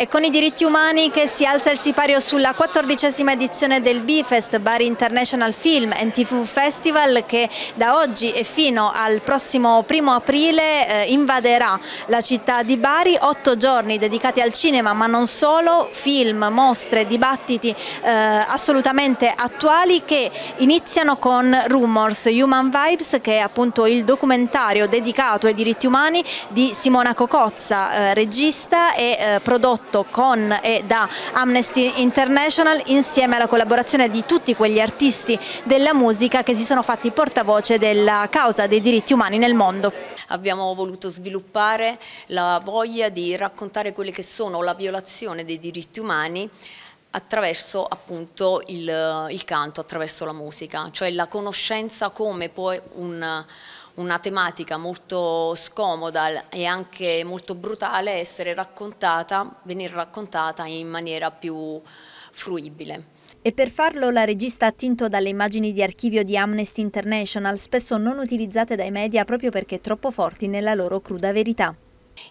E con i diritti umani che si alza il sipario sulla quattordicesima edizione del Bifest Bari International Film and TV Festival, che da oggi e fino al prossimo primo aprile eh, invaderà la città di Bari, otto giorni dedicati al cinema, ma non solo, film, mostre, dibattiti eh, assolutamente attuali che iniziano con Rumors, Human Vibes, che è appunto il documentario dedicato ai diritti umani di Simona Cocozza, eh, regista e eh, prodotto fatto con e da Amnesty International insieme alla collaborazione di tutti quegli artisti della musica che si sono fatti portavoce della causa dei diritti umani nel mondo. Abbiamo voluto sviluppare la voglia di raccontare quelle che sono la violazione dei diritti umani attraverso appunto il, il canto, attraverso la musica, cioè la conoscenza come può un una tematica molto scomoda e anche molto brutale essere raccontata, venire raccontata in maniera più fruibile. E per farlo la regista ha attinto dalle immagini di archivio di Amnesty International, spesso non utilizzate dai media proprio perché troppo forti nella loro cruda verità.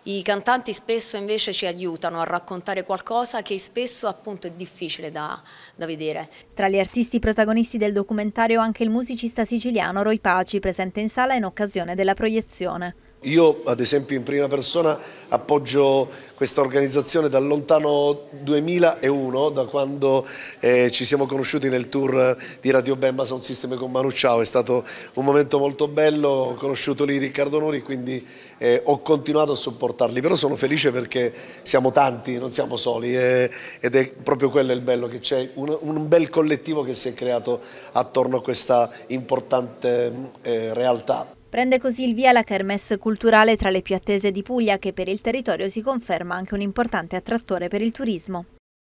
I cantanti spesso invece ci aiutano a raccontare qualcosa che spesso appunto è difficile da, da vedere. Tra gli artisti protagonisti del documentario anche il musicista siciliano Roy Paci presente in sala in occasione della proiezione. Io ad esempio in prima persona appoggio questa organizzazione dal lontano 2001, da quando eh, ci siamo conosciuti nel tour di Radio Bemba Sound System con Manu Ciao, è stato un momento molto bello, ho conosciuto lì Riccardo Nori, quindi eh, ho continuato a supportarli, però sono felice perché siamo tanti, non siamo soli eh, ed è proprio quello il bello, che c'è un, un, bel collettivo che si è creato attorno a questa importante eh, realtà. Prende così il via la kermesse culturale tra le più attese di Puglia che per il territorio si conferma anche un importante attrattore per il turismo.